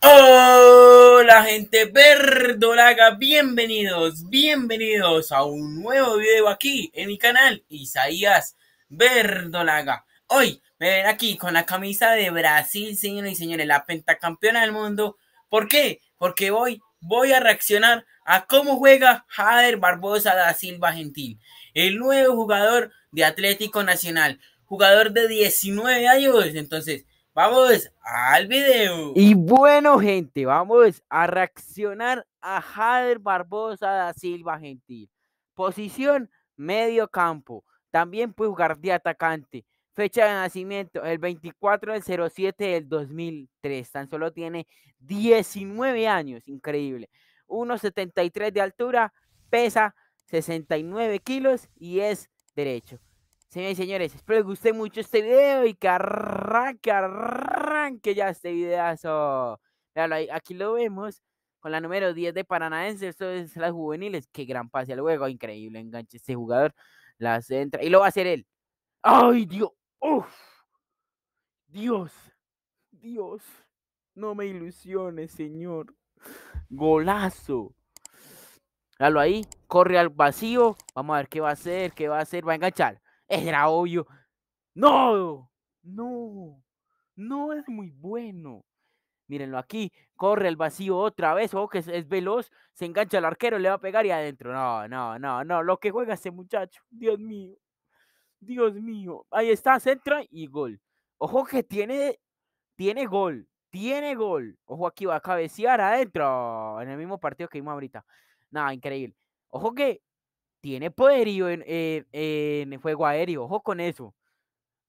Hola gente verdolaga, bienvenidos, bienvenidos a un nuevo video aquí en mi canal Isaías Verdolaga. Hoy me ven aquí con la camisa de Brasil, señores y señores, la pentacampeona del mundo. ¿Por qué? Porque hoy voy a reaccionar a cómo juega Jader Barbosa da Silva Gentil, el nuevo jugador de Atlético Nacional, jugador de 19 años. Entonces, Vamos al video. Y bueno, gente, vamos a reaccionar a Jader Barbosa da Silva Gentil. Posición medio campo. También puede jugar de atacante. Fecha de nacimiento, el 24 del 07 del 2003. Tan solo tiene 19 años, increíble. 1,73 de altura, pesa 69 kilos y es derecho. Señores y señores, espero que guste mucho este video y que arranque, arranque ya este videazo. Aquí lo vemos con la número 10 de Paranaense, esto es las juveniles. Qué gran pase al juego, increíble enganche este jugador. La centra y lo va a hacer él. ¡Ay, Dios! ¡Uf! Dios, Dios, no me ilusiones, Señor. Golazo. Dalo ahí, corre al vacío. Vamos a ver qué va a hacer, qué va a hacer. Va a enganchar. Era obvio. No, no, no es muy bueno. Mírenlo aquí, corre el vacío otra vez, ojo que es, veloz, se engancha el arquero, le va a pegar y adentro. No, no, no, no, lo que juega ese muchacho, Dios mío, Dios mío. Ahí está, centra y gol. Ojo que tiene, tiene gol, tiene gol. Ojo aquí va a cabecear adentro, en el mismo partido que vimos ahorita. Nada, increíble. Ojo que tiene poderío eh, en, el juego aéreo. Ojo con eso.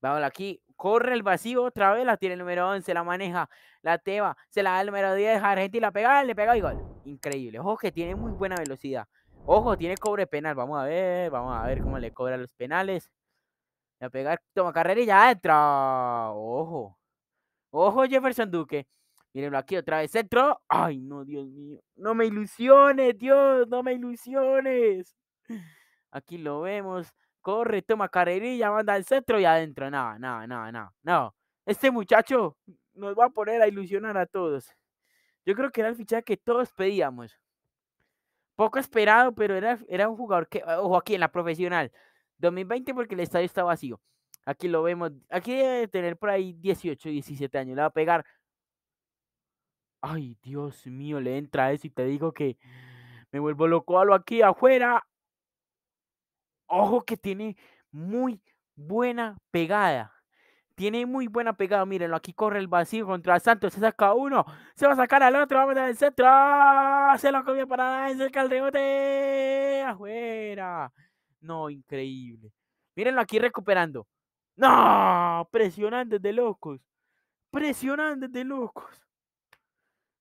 Vamos aquí. Corre el vacío otra vez. La tiene el número 11. La maneja. La teva, Se la da el número 10. Argentina la pega. Le pega y gol. Increíble. Ojo que tiene muy buena velocidad. Ojo, tiene cobre penal. Vamos a ver. Vamos a ver cómo le cobra los penales. La pega. Toma carrera y ya entra. Ojo. Ojo, Jefferson Duque. Mírenlo aquí otra vez. Centro. Ay, no, Dios mío. No me ilusiones, Dios. No me ilusiones. Aquí lo vemos. Corre, toma carrerilla, manda al centro y adentro. nada, nada, nada no, no. Este muchacho nos va a poner a ilusionar a todos. Yo creo que era el fichaje que todos pedíamos. Poco esperado, pero era, era un jugador que, ojo, aquí en la profesional. 2020 porque el estadio está vacío. Aquí lo vemos. Aquí debe tener por ahí 18, 17 años. Le va a pegar. Ay, Dios mío, le entra eso y te digo que me vuelvo loco a lo aquí afuera ojo que tiene muy buena pegada. Tiene muy buena pegada, mírenlo, aquí corre el vacío contra Santos, se saca uno, se va a sacar al otro, vamos el centro, ¡ah! se lo comió para cerca el rebote, afuera. No, increíble. Mírenlo aquí recuperando. No, presionantes de locos. Presionantes de locos.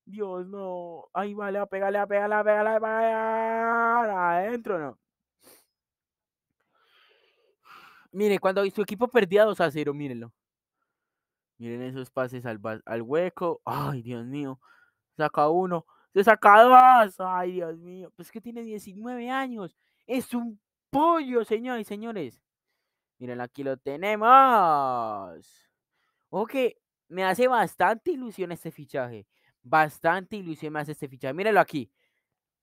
Dios, no. Ahí vale a pegarle, le va a pegar, le va a pegar, le va a pegar. Adentro, no. Mire, cuando su equipo perdía 2 a 0, mírenlo. Miren esos pases al, al hueco. Ay, Dios mío. Saca uno. Se saca dos. Ay, Dios mío. Pues que tiene 19 años. Es un pollo, señores y señores. Miren, aquí lo tenemos. Ok, me hace bastante ilusión este fichaje. Bastante ilusión me hace este fichaje. Mírenlo aquí.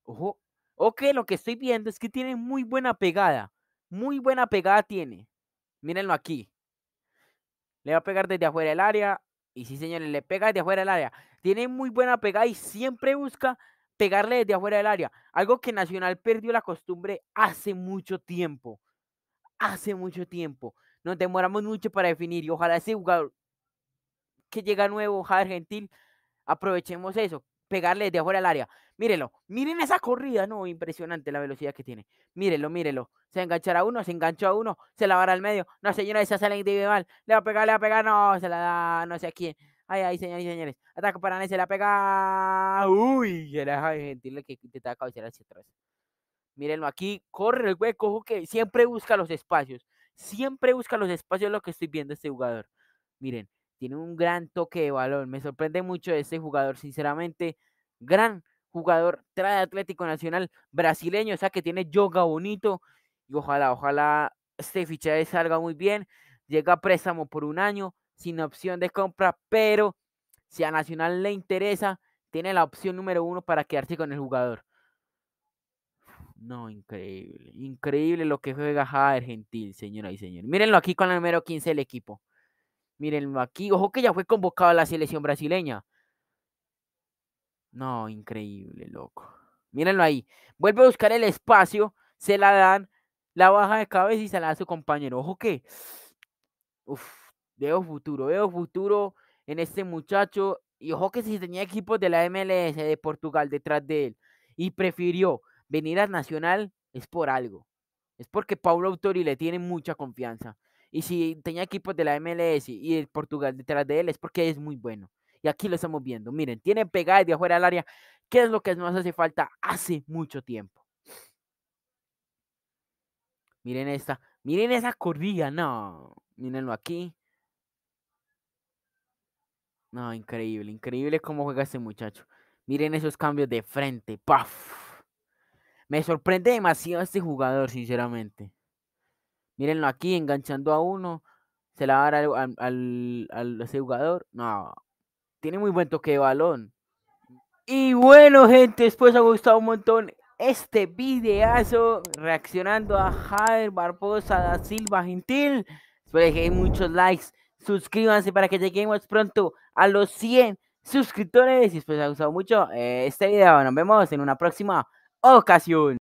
Ojo. Ok, lo que estoy viendo es que tiene muy buena pegada. Muy buena pegada tiene. Mírenlo aquí. Le va a pegar desde afuera del área. Y sí, señores, le pega desde afuera del área. Tiene muy buena pegada y siempre busca pegarle desde afuera del área. Algo que Nacional perdió la costumbre hace mucho tiempo. Hace mucho tiempo. Nos demoramos mucho para definir y ojalá ese jugador que llega nuevo, ojalá Gentil, aprovechemos eso pegarle de afuera al área. Mírenlo, miren esa corrida, no, impresionante la velocidad que tiene. Mírenlo, mírenlo. Se enganchará uno, se enganchó a uno, se la va al medio. No, señora, esa sale individual. Le va a pegar, le va a pegar, no, se la da, no sé a quién. Ay, ay, señores señores. Ataca para se la pega. Uy, se la deja gentil que está cabecear hacia atrás. Mírenlo aquí, corre el hueco, que siempre busca los espacios. Siempre busca los espacios, lo que estoy viendo este jugador. Miren, tiene un gran toque de valor. Me sorprende mucho este jugador, sinceramente. Gran jugador, trae Atlético Nacional brasileño, o sea que tiene yoga bonito. Y ojalá, ojalá este fichaje salga muy bien. Llega a préstamo por un año, sin opción de compra, pero si a Nacional le interesa, tiene la opción número uno para quedarse con el jugador. No, increíble. Increíble lo que juega Jader Gentil, señora y señor. Mírenlo aquí con el número 15 del equipo. Mírenlo aquí. Ojo que ya fue convocado a la selección brasileña. No, increíble, loco. Mírenlo ahí. Vuelve a buscar el espacio. Se la dan. La baja de cabeza y se la da a su compañero. Ojo que. Uf, veo futuro. Veo futuro en este muchacho. Y ojo que si tenía equipos de la MLS de Portugal detrás de él. Y prefirió venir al Nacional es por algo. Es porque Paulo Autori le tiene mucha confianza. Y si tenía equipos de la MLS y el Portugal detrás de él es porque es muy bueno. Y aquí lo estamos viendo. Miren, tiene pegada de afuera al área. ¿Qué es lo que nos hace falta hace mucho tiempo? Miren esta. Miren esa corrida. No. Mírenlo aquí. No, increíble. Increíble cómo juega este muchacho. Miren esos cambios de frente. ¡Paf! Me sorprende demasiado este jugador, sinceramente. Mírenlo aquí, enganchando a uno. Se la va a dar al, ese jugador. No, tiene muy buen toque de balón. Y bueno, gente, después ha gustado un montón este videazo reaccionando a Javier Barbosa da Silva Gentil. Espero que hay muchos likes. Suscríbanse para que lleguemos pronto a los 100 suscriptores. Y después ha gustado mucho eh, este video. Nos vemos en una próxima ocasión.